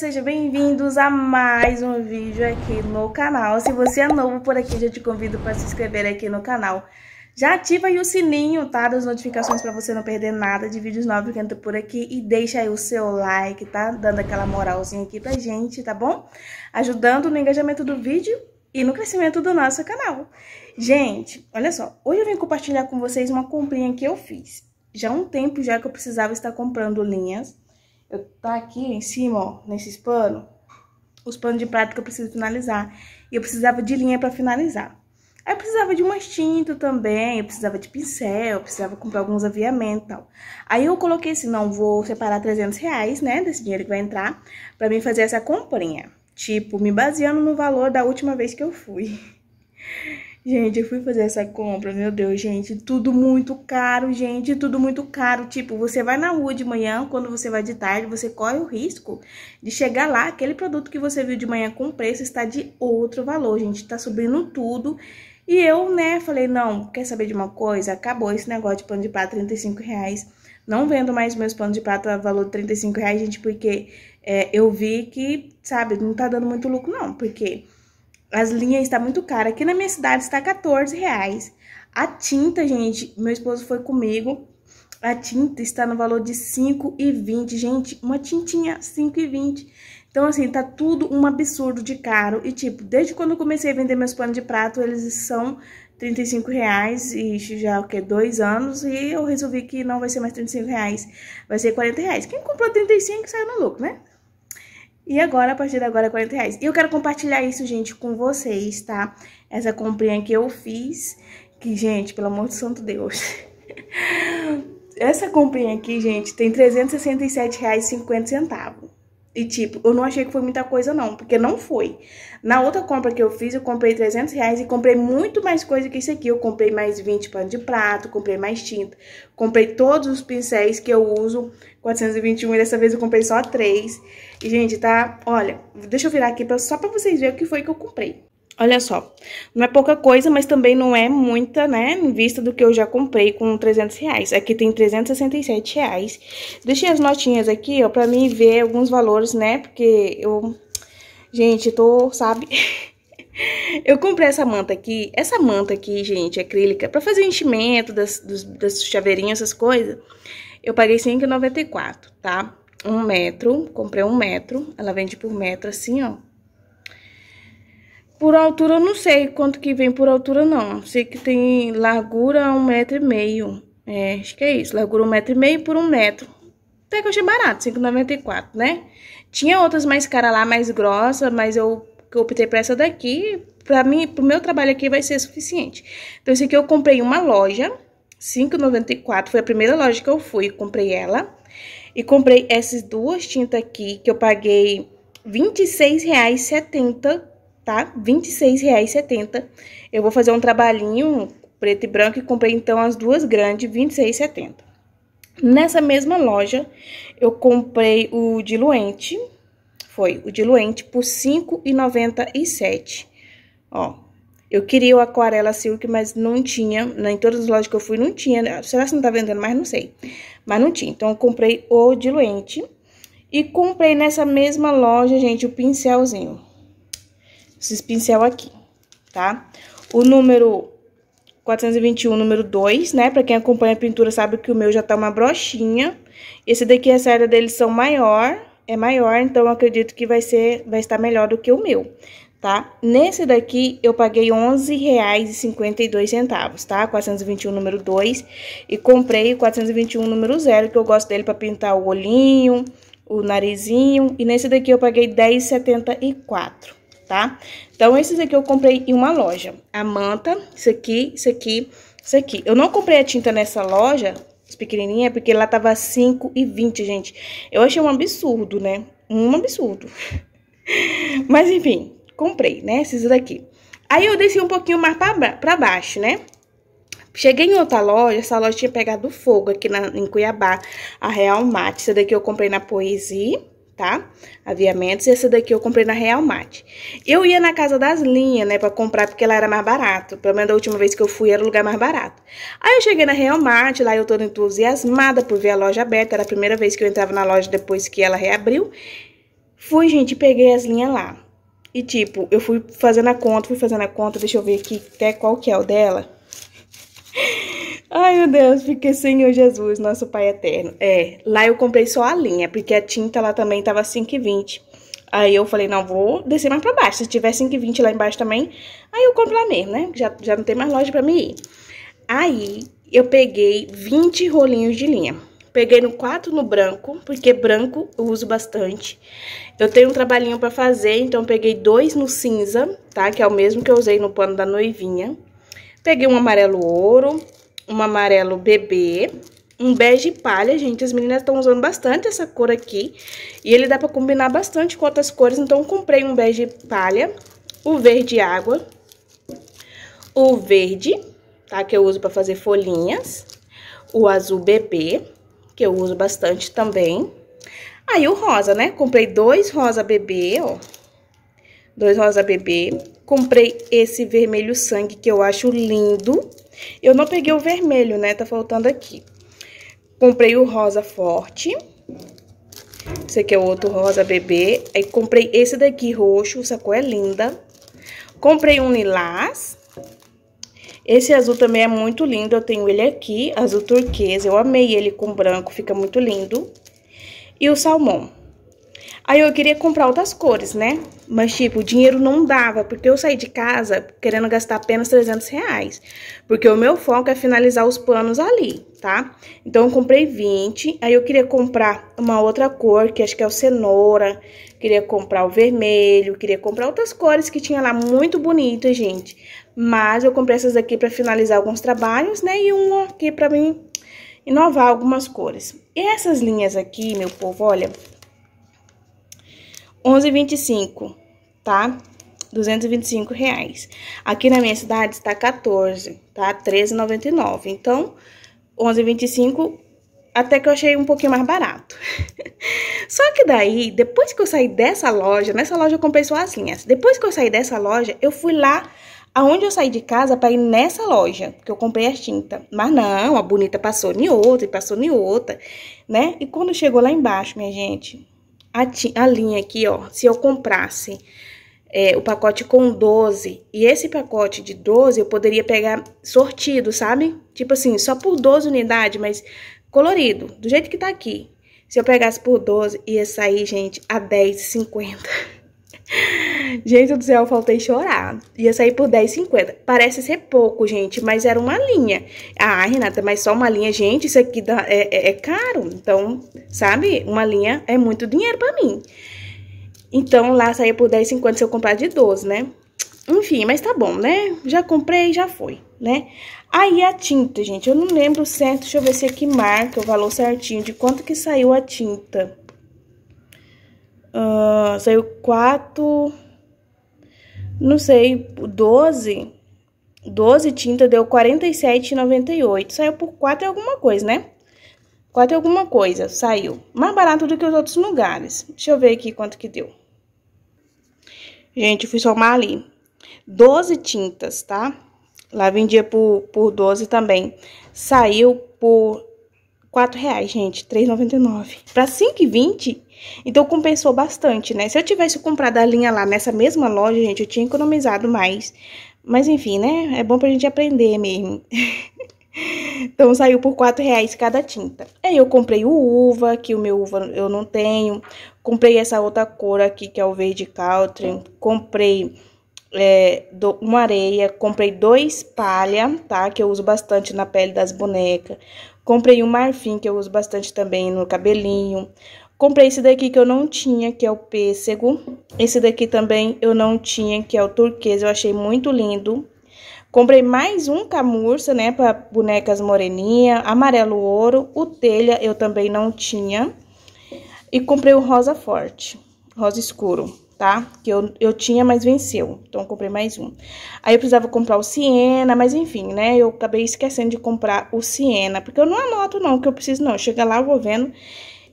sejam bem-vindos a mais um vídeo aqui no canal. Se você é novo por aqui, já te convido para se inscrever aqui no canal. Já ativa aí o sininho, tá? Das notificações para você não perder nada de vídeos novos que entram por aqui. E deixa aí o seu like, tá? Dando aquela moralzinha aqui pra gente, tá bom? Ajudando no engajamento do vídeo e no crescimento do nosso canal. Gente, olha só. Hoje eu vim compartilhar com vocês uma comprinha que eu fiz. Já há um tempo já que eu precisava estar comprando linhas eu tá aqui em cima, ó, nesses panos, os panos de prato que eu preciso finalizar. E eu precisava de linha para finalizar. Aí eu precisava de umas tintas também, eu precisava de pincel, eu precisava comprar alguns aviamentos e tal. Aí eu coloquei assim, não, vou separar 300 reais, né, desse dinheiro que vai entrar, pra mim fazer essa comprinha. Tipo, me baseando no valor da última vez que eu fui. Gente, eu fui fazer essa compra, meu Deus, gente, tudo muito caro, gente, tudo muito caro. Tipo, você vai na rua de manhã, quando você vai de tarde, você corre o risco de chegar lá, aquele produto que você viu de manhã com preço está de outro valor, gente, tá subindo tudo. E eu, né, falei, não, quer saber de uma coisa? Acabou esse negócio de pano de pato, 35 reais. Não vendo mais meus panos de prato a valor de 35 reais, gente, porque é, eu vi que, sabe, não tá dando muito lucro não, porque as linhas está muito cara. Aqui na minha cidade está 14 reais. A tinta, gente, meu esposo foi comigo. A tinta está no valor de 5,20, gente. Uma tintinha, 5,20. Então, assim, tá tudo um absurdo de caro. E, tipo, desde quando eu comecei a vender meus panos de prato, eles são 35 reais e já, é o quê, dois anos. E eu resolvi que não vai ser mais 35 reais, vai ser 40 reais. Quem comprou 35 saiu no lucro, né? E agora, a partir de agora, é 40 reais. E eu quero compartilhar isso, gente, com vocês, tá? Essa comprinha que eu fiz. Que, gente, pelo amor de santo Deus. Essa comprinha aqui, gente, tem R$ 367,50. E, tipo, eu não achei que foi muita coisa, não, porque não foi. Na outra compra que eu fiz, eu comprei 300 reais e comprei muito mais coisa que isso aqui. Eu comprei mais 20 pano de prato, comprei mais tinta, comprei todos os pincéis que eu uso, 421, e dessa vez eu comprei só três. E, gente, tá... Olha, deixa eu virar aqui pra, só pra vocês verem o que foi que eu comprei. Olha só, não é pouca coisa, mas também não é muita, né? Em vista do que eu já comprei com 300 reais. Aqui tem 367 reais. Deixei as notinhas aqui, ó, pra mim ver alguns valores, né? Porque eu... Gente, tô, sabe... Eu comprei essa manta aqui, essa manta aqui, gente, acrílica, pra fazer enchimento das, dos, das chaveirinhas, essas coisas. Eu paguei R$5,94, tá? Um metro, comprei um metro, ela vende por metro assim, ó por altura eu não sei quanto que vem por altura não. Sei que tem largura um metro e meio. É, acho que é isso. Largura um metro e meio por um metro. Até que eu achei barato, 5,94, né? Tinha outras mais cara lá, mais grossa, mas eu, eu optei pra essa daqui. Pra mim, pro meu trabalho aqui vai ser suficiente. Então, esse aqui eu comprei em uma loja, 5,94. Foi a primeira loja que eu fui, comprei ela. E comprei essas duas tintas aqui, que eu paguei R$26,70 tá? R$ 26,70. Eu vou fazer um trabalhinho preto e branco e comprei então as duas grandes, R$ 26,70. Nessa mesma loja, eu comprei o diluente, foi o diluente por R$ 5,97. Ó, eu queria o aquarela silk, mas não tinha, né? em todas as lojas que eu fui não tinha, né? será que não tá vendendo mais? Não sei, mas não tinha, então eu comprei o diluente e comprei nessa mesma loja, gente, o pincelzinho, esses pincel aqui, tá? O número 421, número 2, né? Pra quem acompanha a pintura sabe que o meu já tá uma brochinha. Esse daqui, a saída deles são maior, é maior, então eu acredito que vai ser, vai estar melhor do que o meu, tá? Nesse daqui, eu paguei R$11,52, tá? 421 número 2 e comprei 421 número 0, que eu gosto dele pra pintar o olhinho, o narizinho. E nesse daqui eu paguei R$10,74, tá? Então, esses aqui eu comprei em uma loja. A manta, isso aqui, isso aqui, isso aqui. Eu não comprei a tinta nessa loja, pequenininha, porque lá tava 5,20, gente. Eu achei um absurdo, né? Um absurdo. Mas, enfim, comprei, né? Esses daqui. Aí eu desci um pouquinho mais pra, pra baixo, né? Cheguei em outra loja, essa loja tinha pegado fogo aqui na, em Cuiabá, a Real Mate. Essa daqui eu comprei na Poesia tá? Aviamentos. E essa daqui eu comprei na Real Mate. Eu ia na casa das linhas, né, pra comprar, porque ela era mais barato. Pelo menos da última vez que eu fui era o lugar mais barato. Aí eu cheguei na Real Mate, lá eu tô entusiasmada por ver a loja aberta. Era a primeira vez que eu entrava na loja depois que ela reabriu. Fui, gente, peguei as linhas lá. E, tipo, eu fui fazendo a conta, fui fazendo a conta, deixa eu ver aqui até qual que é o dela. Ai, meu Deus, fiquei Senhor Jesus, nosso Pai eterno. É, lá eu comprei só a linha, porque a tinta lá também tava 5,20. Aí eu falei, não, vou descer mais pra baixo. Se tiver 5,20 lá embaixo também, aí eu compro lá mesmo, né? Já, já não tem mais loja pra mim ir. Aí eu peguei 20 rolinhos de linha. Peguei no 4 no branco, porque branco eu uso bastante. Eu tenho um trabalhinho pra fazer, então peguei dois no cinza, tá? Que é o mesmo que eu usei no pano da noivinha. Peguei um amarelo ouro, um amarelo bebê, um bege palha, gente. As meninas estão usando bastante essa cor aqui. E ele dá pra combinar bastante com outras cores. Então, comprei um bege palha, o verde água, o verde, tá? Que eu uso pra fazer folhinhas. O azul bebê, que eu uso bastante também. Aí o rosa, né? Comprei dois rosa bebê, ó. Dois rosa bebê. Comprei esse vermelho sangue que eu acho lindo. Eu não peguei o vermelho, né? Tá faltando aqui. Comprei o rosa forte. Esse aqui é o outro rosa bebê. Aí comprei esse daqui roxo, essa cor é linda. Comprei um lilás. Esse azul também é muito lindo, eu tenho ele aqui, azul turquesa. Eu amei ele com branco, fica muito lindo. E o salmão. Aí eu queria comprar outras cores, né? Mas, tipo, o dinheiro não dava, porque eu saí de casa querendo gastar apenas 300 reais. Porque o meu foco é finalizar os panos ali, tá? Então, eu comprei 20. Aí eu queria comprar uma outra cor, que acho que é o cenoura. Queria comprar o vermelho, queria comprar outras cores que tinha lá, muito bonitas, gente. Mas eu comprei essas aqui pra finalizar alguns trabalhos, né? E uma aqui pra mim inovar algumas cores. E essas linhas aqui, meu povo, olha... 11,25, tá? 225 reais. Aqui na minha cidade está 14, tá? 13,99. Então, 11,25 até que eu achei um pouquinho mais barato. Só que daí, depois que eu saí dessa loja, nessa loja eu comprei só as linhas. Depois que eu saí dessa loja, eu fui lá aonde eu saí de casa para ir nessa loja, que eu comprei as tinta. Mas não, a bonita passou em outra e passou em outra, né? E quando chegou lá embaixo, minha gente, a, a linha aqui, ó, se eu comprasse é, o pacote com 12 e esse pacote de 12 eu poderia pegar sortido, sabe? Tipo assim, só por 12 unidades, mas colorido, do jeito que tá aqui. Se eu pegasse por 12, ia sair, gente, a 10,50. Gente do céu, eu faltei chorar. Ia sair por 10,50. Parece ser pouco, gente, mas era uma linha. Ah, Renata, mas só uma linha, gente, isso aqui dá, é, é, é caro. Então, sabe, uma linha é muito dinheiro para mim. Então, lá saía por 10,50 se eu comprar de 12, né? Enfim, mas tá bom, né? Já comprei, já foi, né? Aí a tinta, gente, eu não lembro certo. Deixa eu ver se aqui marca o valor certinho de quanto que saiu a tinta. Uh, saiu 4 não sei, 12, 12 tinta deu R$ 47,98. Saiu por 4 e alguma coisa, né? 4 e alguma coisa, saiu. Mais barato do que os outros lugares. Deixa eu ver aqui quanto que deu. Gente, fui somar ali. 12 tintas, tá? Lá vendia por, por 12 também. Saiu por 4 reais, gente, 3,99. Para 5,20, então compensou bastante, né? Se eu tivesse comprado a linha lá nessa mesma loja, gente, eu tinha economizado mais. Mas enfim, né? É bom pra gente aprender mesmo. então saiu por 4 reais cada tinta. Aí eu comprei o uva, que o meu uva eu não tenho. Comprei essa outra cor aqui, que é o verde Caltrim. Comprei é, do, uma areia, comprei dois palha, tá? Que eu uso bastante na pele das bonecas. Comprei um marfim que eu uso bastante também no cabelinho. Comprei esse daqui que eu não tinha, que é o pêssego. Esse daqui também eu não tinha, que é o turquesa. Eu achei muito lindo. Comprei mais um camurça, né, para bonecas moreninha, amarelo ouro, o telha eu também não tinha. E comprei o rosa forte, rosa escuro tá? Que eu, eu tinha, mas venceu. Então, eu comprei mais um. Aí, eu precisava comprar o Siena, mas enfim, né? Eu acabei esquecendo de comprar o Siena, porque eu não anoto, não, que eu preciso, não. Chega lá, eu vou vendo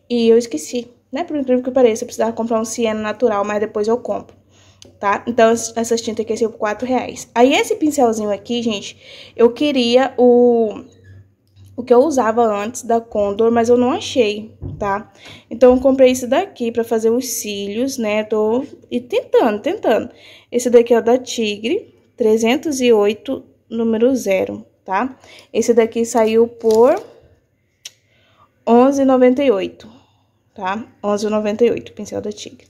e eu esqueci, né? Por incrível que pareça, eu precisava comprar um Siena natural, mas depois eu compro. Tá? Então, essas tintas aqui é saiu por 4 reais. Aí, esse pincelzinho aqui, gente, eu queria o o que eu usava antes da Condor, mas eu não achei, tá? Então eu comprei esse daqui para fazer os cílios, né? Tô e tentando, tentando. Esse daqui é o da Tigre, 308 número 0, tá? Esse daqui saiu por 11,98, tá? 11,98, pincel da Tigre.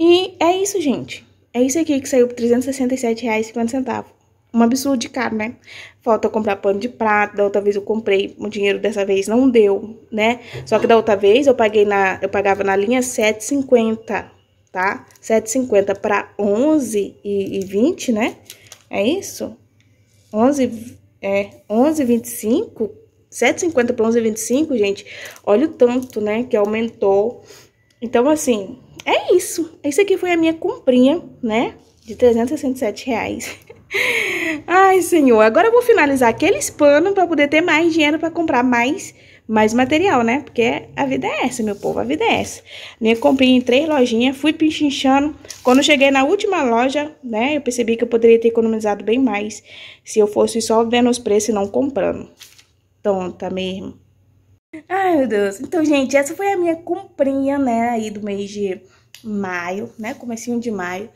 E é isso, gente. É isso aqui que saiu por R$ 367,50 um absurdo de caro, né? Falta comprar pano de prato, da outra vez eu comprei, o dinheiro dessa vez não deu, né? Só que da outra vez eu paguei na eu pagava na linha 7,50, tá? 7,50 para 11 e, e 20, né? É isso? 11 é 11,25, 7,50 para 11,25, gente. Olha o tanto, né, que aumentou. Então assim, é isso. Esse aqui foi a minha comprinha, né? De 367 reais. Ai, senhor. Agora eu vou finalizar aqueles panos para poder ter mais dinheiro para comprar mais mais material, né? Porque a vida é essa, meu povo, a vida é essa. Minha né, comprinha em três lojinhas, fui pichinchando. Quando cheguei na última loja, né, eu percebi que eu poderia ter economizado bem mais se eu fosse só vendo os preços e não comprando. Tonta mesmo. Ai, meu Deus. Então, gente, essa foi a minha comprinha, né, aí do mês de maio, né, comecinho de maio.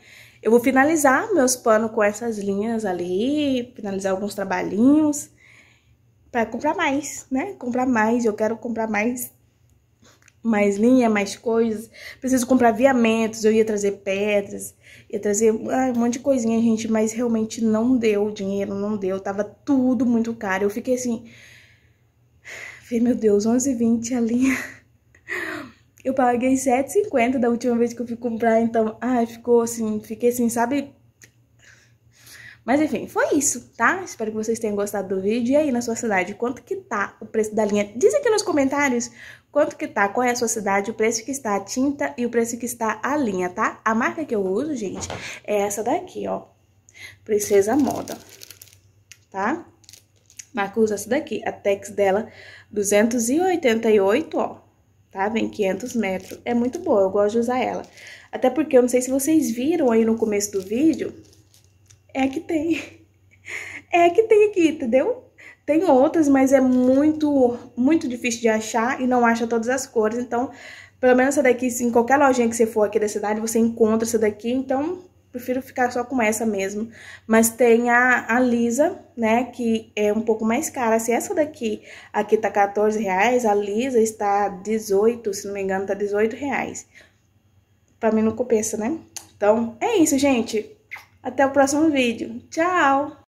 Eu vou finalizar meus panos com essas linhas ali, finalizar alguns trabalhinhos para comprar mais, né? Comprar mais, eu quero comprar mais mais linha, mais coisas. Preciso comprar viamentos, eu ia trazer pedras, ia trazer um monte de coisinha, gente, mas realmente não deu dinheiro, não deu, tava tudo muito caro. Eu fiquei assim, meu Deus, 11,20 a linha eu paguei 7,50 da última vez que eu fui comprar, então, ai, ficou assim, fiquei assim, sabe? Mas enfim, foi isso, tá? Espero que vocês tenham gostado do vídeo. E aí, na sua cidade, quanto que tá o preço da linha? Diz aqui nos comentários quanto que tá, qual é a sua cidade, o preço que está a tinta e o preço que está a linha, tá? A marca que eu uso, gente, é essa daqui, ó. Princesa Moda, tá? Marca usa essa daqui, a Tex dela, 288, ó tá? Vem 500 metros. É muito boa, eu gosto de usar ela. Até porque eu não sei se vocês viram aí no começo do vídeo, é que tem. É que tem aqui, entendeu? Tem outras, mas é muito, muito difícil de achar e não acha todas as cores. Então, pelo menos essa daqui, em qualquer lojinha que você for aqui da cidade, você encontra essa daqui. Então, prefiro ficar só com essa mesmo. Mas tem a, a Lisa, né, que é um pouco mais cara. Se essa daqui aqui tá 14 reais, a Lisa está 18, se não me engano, tá 18 reais. Pra mim não compensa, né? Então, é isso, gente. Até o próximo vídeo. Tchau!